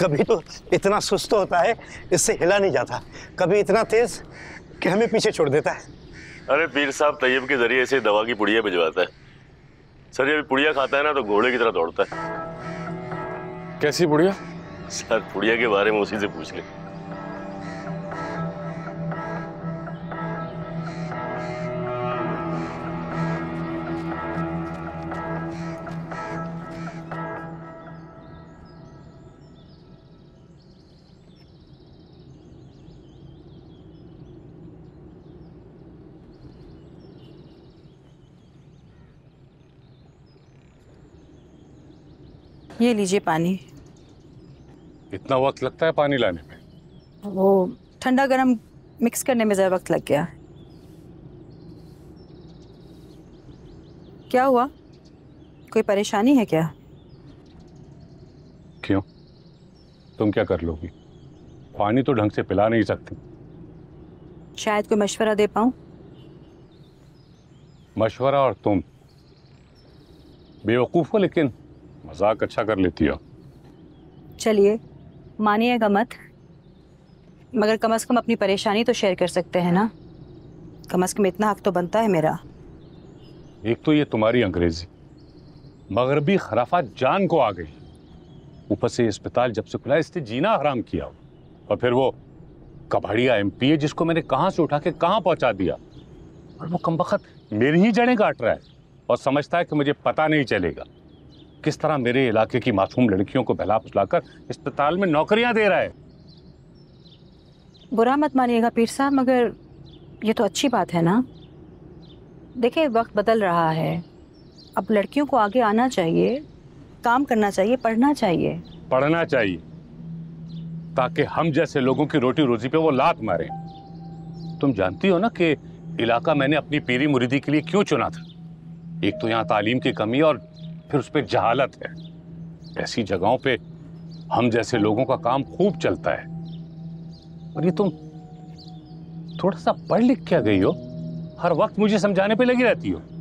कभी तो इतना सुस्त होता है इससे हिला नहीं जाता कभी इतना तेज कि हमें पीछे छोड़ देता है अरे पीर साहब तैयब के जरिए से दवा की पुड़िया भिजवाता है सर ये पुड़िया खाता है ना तो घोड़े की तरह दौड़ता है कैसी पुड़िया सर पुड़िया के बारे में उसी से पूछ ले ये लीजिए पानी इतना वक्त लगता है पानी लाने में वो ठंडा गरम मिक्स करने में ज़्यादा वक्त लग गया क्या हुआ कोई परेशानी है क्या क्यों तुम क्या कर लोगी पानी तो ढंग से पिला नहीं सकती शायद कोई मशवरा दे पाऊं मशवरा और तुम बेवकूफ़ हो लेकिन मजाक अच्छा कर लेती हो चलिए मानिएगा मत मगर कम से कम अपनी परेशानी तो शेयर कर सकते हैं ना कम से कम इतना हक तो बनता है मेरा एक तो ये तुम्हारी अंग्रेजी मगरबी खराफा जान को आ गई ऊपर से अस्पताल जब से खुला इसने जीना हराम किया और फिर वो कबाड़िया एम पी है जिसको मैंने कहाँ से उठा के कहाँ पहुँचा दिया और वो कम मेरी ही जड़ें काट रहा है और समझता है कि मुझे पता नहीं चलेगा किस तरह मेरे इलाके की मासूम लड़कियों को बहला फुसलाकर अस्पताल में नौकरियां दे रहा है बुरा मत मानिएगा पीर साहब मगर ये तो अच्छी बात है ना देखिए वक्त बदल रहा है अब लड़कियों को आगे आना चाहिए काम करना चाहिए पढ़ना चाहिए पढ़ना चाहिए ताकि हम जैसे लोगों की रोटी रोजी पे वो लात मारे तुम जानती हो ना कि इलाका मैंने अपनी पीरी मुरीदी के लिए क्यों चुना था एक तो यहाँ तालीम की कमी और फिर उस पर जहालत है ऐसी जगहों पे हम जैसे लोगों का काम खूब चलता है और ये तुम थोड़ा सा पढ़ लिख क्या गई हो हर वक्त मुझे समझाने पे लगी रहती हो